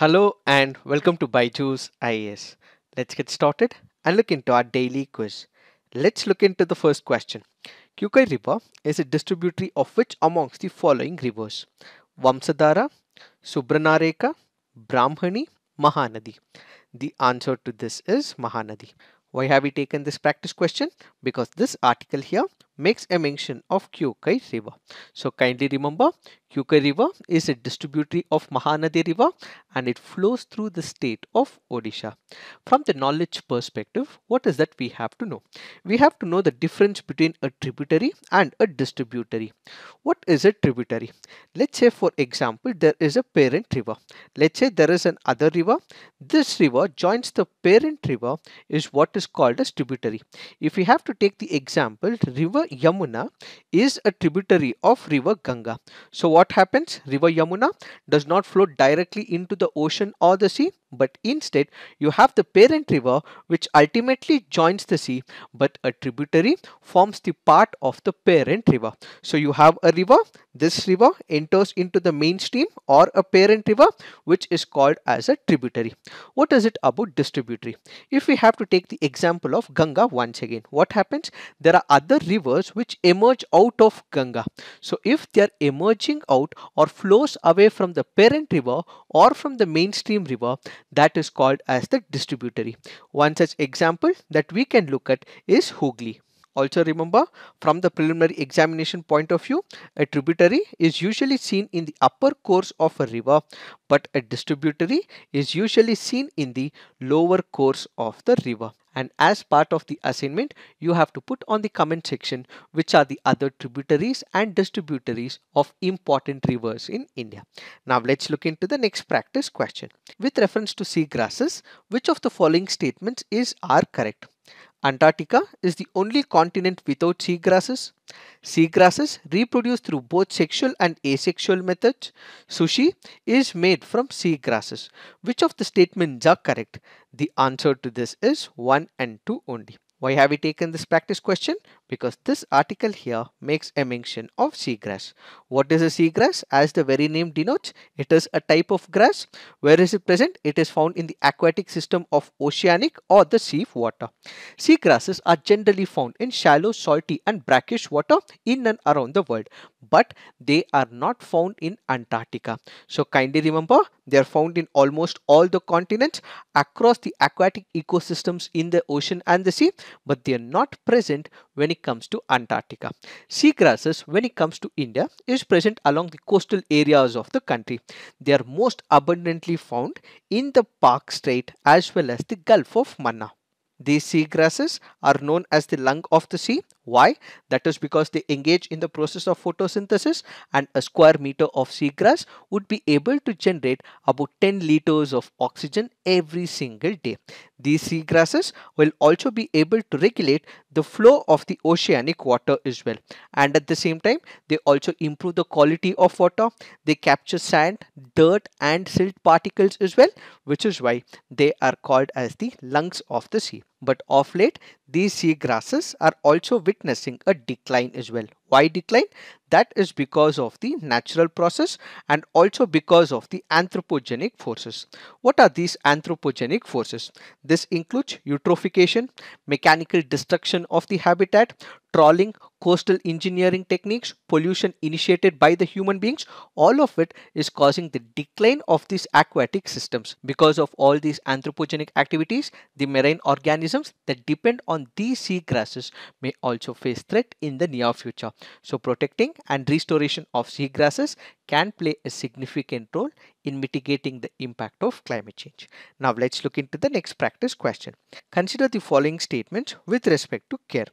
Hello and welcome to Byju's IAS. Let's get started and look into our daily quiz. Let's look into the first question. Kukai River is a distributary of which amongst the following rivers? Vamsadhara, Subranareka, Brahmani, Mahanadi. The answer to this is Mahanadi. Why have we taken this practice question? Because this article here makes a mention of Kyokai River. So kindly remember Kyokai River is a distributary of Mahanadi River and it flows through the state of Odisha. From the knowledge perspective, what is that we have to know? We have to know the difference between a tributary and a distributary. What is a tributary? Let's say for example, there is a parent river. Let's say there is an other river. This river joins the parent river is what is called as tributary. If we have to take the example, river Yamuna is a tributary of river Ganga. So what happens? River Yamuna does not flow directly into the ocean or the sea. But instead, you have the parent river which ultimately joins the sea, but a tributary forms the part of the parent river. So you have a river, this river enters into the mainstream or a parent river which is called as a tributary. What is it about distributary? tributary? If we have to take the example of Ganga once again, what happens? There are other rivers which emerge out of Ganga. So if they are emerging out or flows away from the parent river or from the mainstream river, that is called as the distributary. One such example that we can look at is Hoogly. Also remember from the preliminary examination point of view, a tributary is usually seen in the upper course of a river, but a distributary is usually seen in the lower course of the river and as part of the assignment you have to put on the comment section which are the other tributaries and distributaries of important rivers in India. Now let's look into the next practice question. With reference to seagrasses, which of the following statements is are correct? Antarctica is the only continent without seagrasses. Seagrasses reproduce through both sexual and asexual methods. Sushi is made from seagrasses. Which of the statements are correct? The answer to this is 1 and 2 only. Why have we taken this practice question? Because this article here makes a mention of seagrass. What is a seagrass? As the very name denotes, it is a type of grass. Where is it present? It is found in the aquatic system of oceanic or the sea water. Seagrasses are generally found in shallow, salty and brackish water in and around the world but they are not found in Antarctica. So kindly remember they are found in almost all the continents across the aquatic ecosystems in the ocean and the sea but they are not present when it comes to Antarctica. Seagrasses when it comes to India is present along the coastal areas of the country. They are most abundantly found in the Park Strait as well as the Gulf of Manna. These seagrasses are known as the lung of the sea why? That is because they engage in the process of photosynthesis and a square meter of seagrass would be able to generate about 10 liters of oxygen every single day. These seagrasses will also be able to regulate the flow of the oceanic water as well. And at the same time, they also improve the quality of water. They capture sand, dirt and silt particles as well, which is why they are called as the lungs of the sea. But of late, these sea grasses are also witnessing a decline as well. Why decline? That is because of the natural process and also because of the anthropogenic forces. What are these anthropogenic forces? This includes eutrophication, mechanical destruction of the habitat, trawling, coastal engineering techniques, pollution initiated by the human beings, all of it is causing the decline of these aquatic systems. Because of all these anthropogenic activities, the marine organisms that depend on these sea grasses may also face threat in the near future. So protecting and restoration of seagrasses can play a significant role in mitigating the impact of climate change. Now let's look into the next practice question. Consider the following statements with respect to care.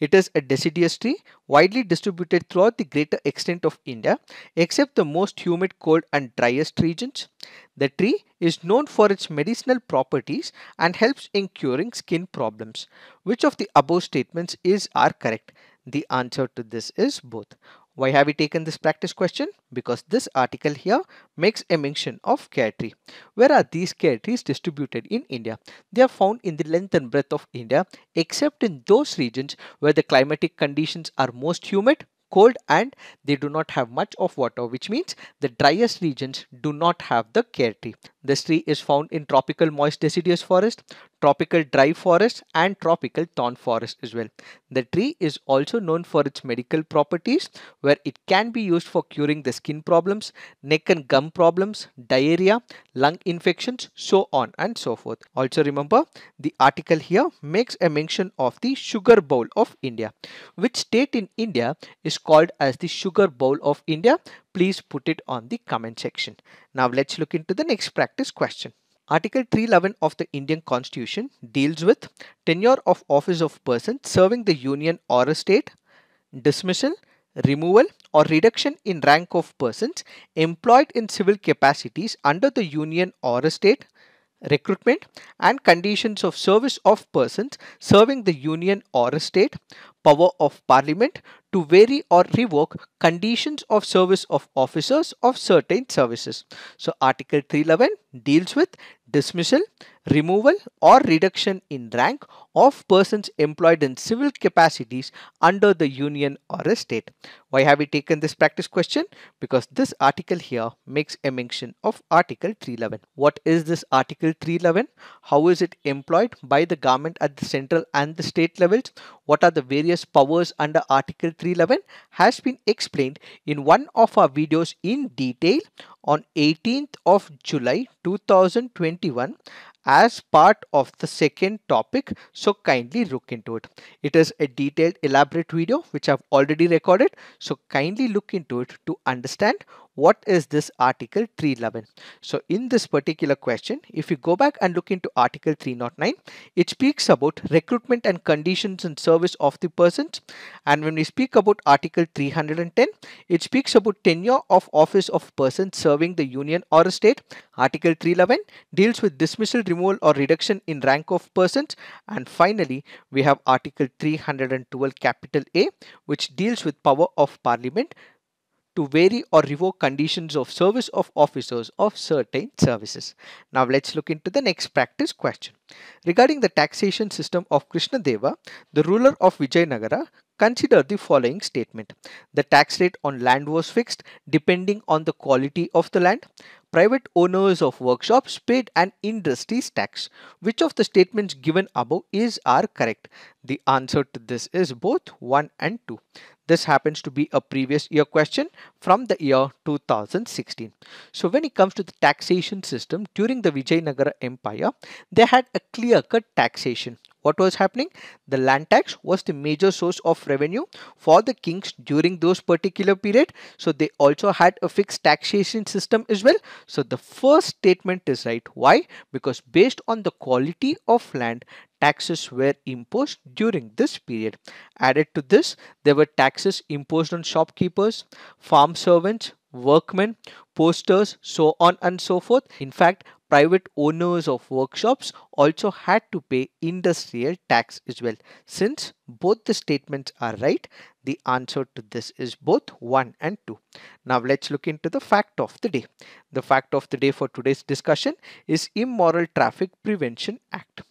It is a deciduous tree widely distributed throughout the greater extent of India except the most humid, cold and driest regions. The tree is known for its medicinal properties and helps in curing skin problems. Which of the above statements is are correct? The answer to this is both. Why have we taken this practice question? Because this article here makes a mention of care tree. Where are these care trees distributed in India? They are found in the length and breadth of India except in those regions where the climatic conditions are most humid, cold and they do not have much of water which means the driest regions do not have the care tree. This tree is found in tropical moist deciduous forest, tropical dry forest and tropical thorn forest as well. The tree is also known for its medical properties where it can be used for curing the skin problems, neck and gum problems, diarrhea, lung infections, so on and so forth. Also remember the article here makes a mention of the sugar bowl of India. Which state in India is called as the sugar bowl of India please put it on the comment section. Now let's look into the next practice question. Article 311 of the Indian Constitution deals with tenure of office of person serving the union or a state, dismissal, removal or reduction in rank of persons employed in civil capacities under the union or a state, recruitment and conditions of service of persons serving the union or a state power of Parliament to vary or revoke conditions of service of officers of certain services. So Article 311 deals with dismissal, removal or reduction in rank of persons employed in civil capacities under the union or a state. Why have we taken this practice question? Because this article here makes a mention of Article 311. What is this Article 311? How is it employed by the government at the central and the state levels? What are the various various powers under Article 311 has been explained in one of our videos in detail on 18th of July 2021 as part of the second topic so kindly look into it it is a detailed elaborate video which i've already recorded so kindly look into it to understand what is this Article 311? So in this particular question, if you go back and look into Article 309, it speaks about recruitment and conditions and service of the persons. And when we speak about Article 310, it speaks about tenure of office of persons serving the union or state. Article 311 deals with dismissal, removal or reduction in rank of persons. And finally, we have Article 312 capital A, which deals with power of parliament to vary or revoke conditions of service of officers of certain services. Now let's look into the next practice question. Regarding the taxation system of Krishnadeva, the ruler of Vijayanagara consider the following statement. The tax rate on land was fixed depending on the quality of the land. Private owners of workshops paid an industry tax. Which of the statements given above is are correct? The answer to this is both 1 and 2. This happens to be a previous year question from the year 2016. So when it comes to the taxation system during the Vijayanagara Empire, they had a clear-cut taxation what was happening the land tax was the major source of revenue for the kings during those particular period so they also had a fixed taxation system as well so the first statement is right why because based on the quality of land taxes were imposed during this period. Added to this, there were taxes imposed on shopkeepers, farm servants, workmen, posters, so on and so forth. In fact, private owners of workshops also had to pay industrial tax as well. Since both the statements are right, the answer to this is both 1 and 2. Now let's look into the fact of the day. The fact of the day for today's discussion is Immoral Traffic Prevention Act.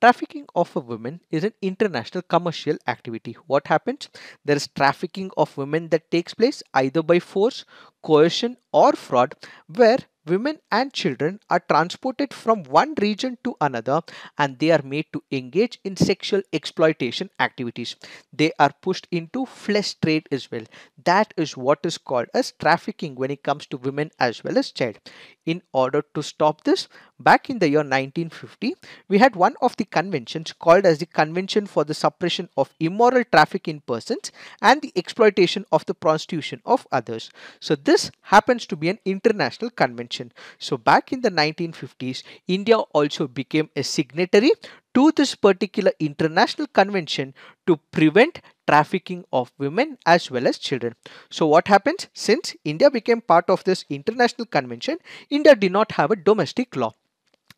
Trafficking of a woman is an international commercial activity. What happens? There is trafficking of women that takes place either by force, coercion or fraud where women and children are transported from one region to another and they are made to engage in sexual exploitation activities. They are pushed into flesh trade as well. That is what is called as trafficking when it comes to women as well as child. In order to stop this, back in the year 1950, we had one of the conventions called as the Convention for the Suppression of Immoral Traffic in Persons and the Exploitation of the Prostitution of Others. So this happens to be an international convention so back in the 1950s, India also became a signatory to this particular international convention to prevent trafficking of women as well as children. So what happens? Since India became part of this international convention, India did not have a domestic law.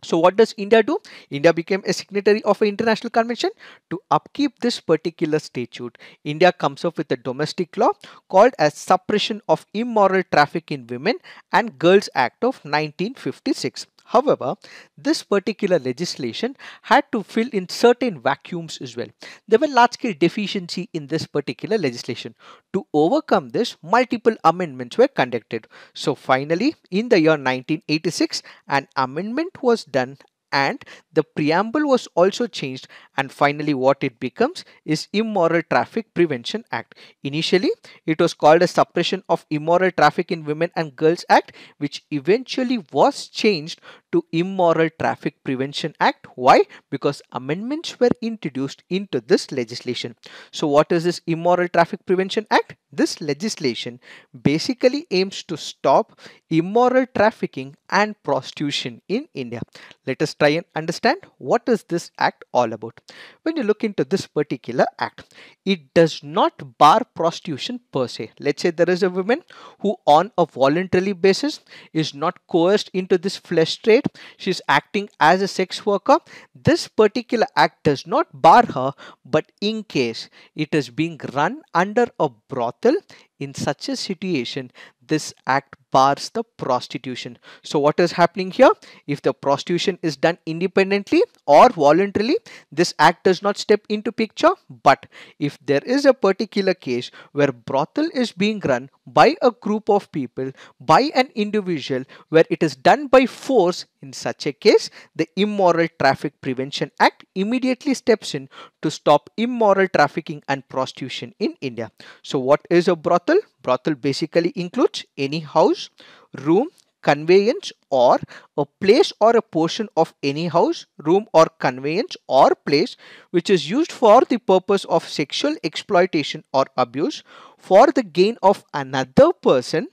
So what does India do? India became a signatory of an international convention to upkeep this particular statute. India comes up with a domestic law called as Suppression of Immoral Traffic in Women and Girls Act of 1956. However, this particular legislation had to fill in certain vacuums as well. There were large scale deficiency in this particular legislation. To overcome this, multiple amendments were conducted. So finally, in the year 1986, an amendment was done and the preamble was also changed and finally what it becomes is immoral traffic prevention act initially it was called a suppression of immoral traffic in women and girls act which eventually was changed to Immoral Traffic Prevention Act. Why? Because amendments were introduced into this legislation. So what is this Immoral Traffic Prevention Act? This legislation basically aims to stop immoral trafficking and prostitution in India. Let us try and understand what is this act all about. When you look into this particular act, it does not bar prostitution per se. Let's say there is a woman who on a voluntary basis is not coerced into this flesh trade married, she is acting as a sex worker. This particular act does not bar her, but in case it is being run under a brothel, in such a situation this act bars the prostitution so what is happening here if the prostitution is done independently or voluntarily this act does not step into picture but if there is a particular case where brothel is being run by a group of people by an individual where it is done by force in such a case the immoral traffic prevention act immediately steps in to stop immoral trafficking and prostitution in india so what is a brothel brothel. Brothel basically includes any house, room, conveyance or a place or a portion of any house, room or conveyance or place which is used for the purpose of sexual exploitation or abuse for the gain of another person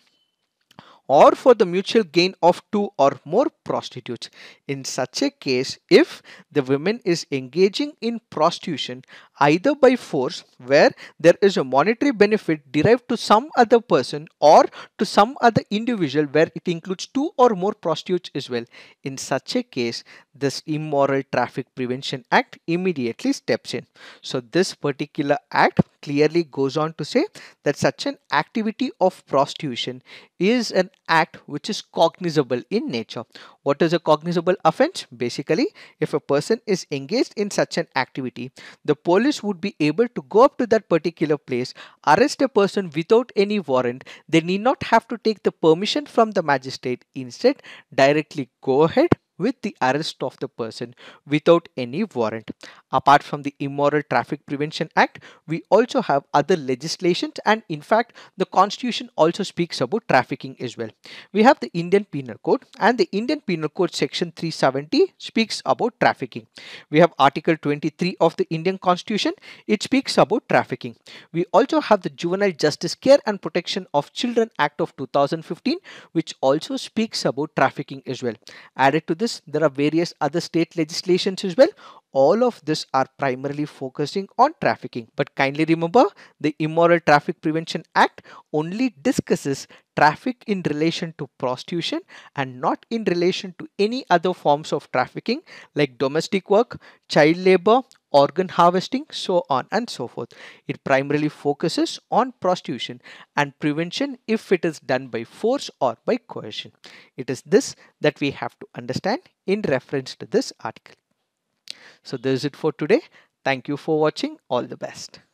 or for the mutual gain of two or more prostitutes. In such a case, if the woman is engaging in prostitution either by force where there is a monetary benefit derived to some other person or to some other individual where it includes two or more prostitutes as well. In such a case, this Immoral Traffic Prevention Act immediately steps in. So this particular act clearly goes on to say that such an activity of prostitution is an act which is cognizable in nature what is a cognizable offense? Basically, if a person is engaged in such an activity, the police would be able to go up to that particular place, arrest a person without any warrant. They need not have to take the permission from the magistrate. Instead, directly go ahead with the arrest of the person without any warrant. Apart from the Immoral Traffic Prevention Act, we also have other legislations and in fact the constitution also speaks about trafficking as well. We have the Indian Penal Code and the Indian Penal Code section 370 speaks about trafficking. We have article 23 of the Indian constitution. It speaks about trafficking. We also have the Juvenile Justice Care and Protection of Children Act of 2015 which also speaks about trafficking as well. Added to this this, there are various other state legislations as well. All of this are primarily focusing on trafficking. But kindly remember, the Immoral Traffic Prevention Act only discusses traffic in relation to prostitution and not in relation to any other forms of trafficking like domestic work, child labor organ harvesting, so on and so forth. It primarily focuses on prostitution and prevention if it is done by force or by coercion. It is this that we have to understand in reference to this article. So this is it for today. Thank you for watching. All the best.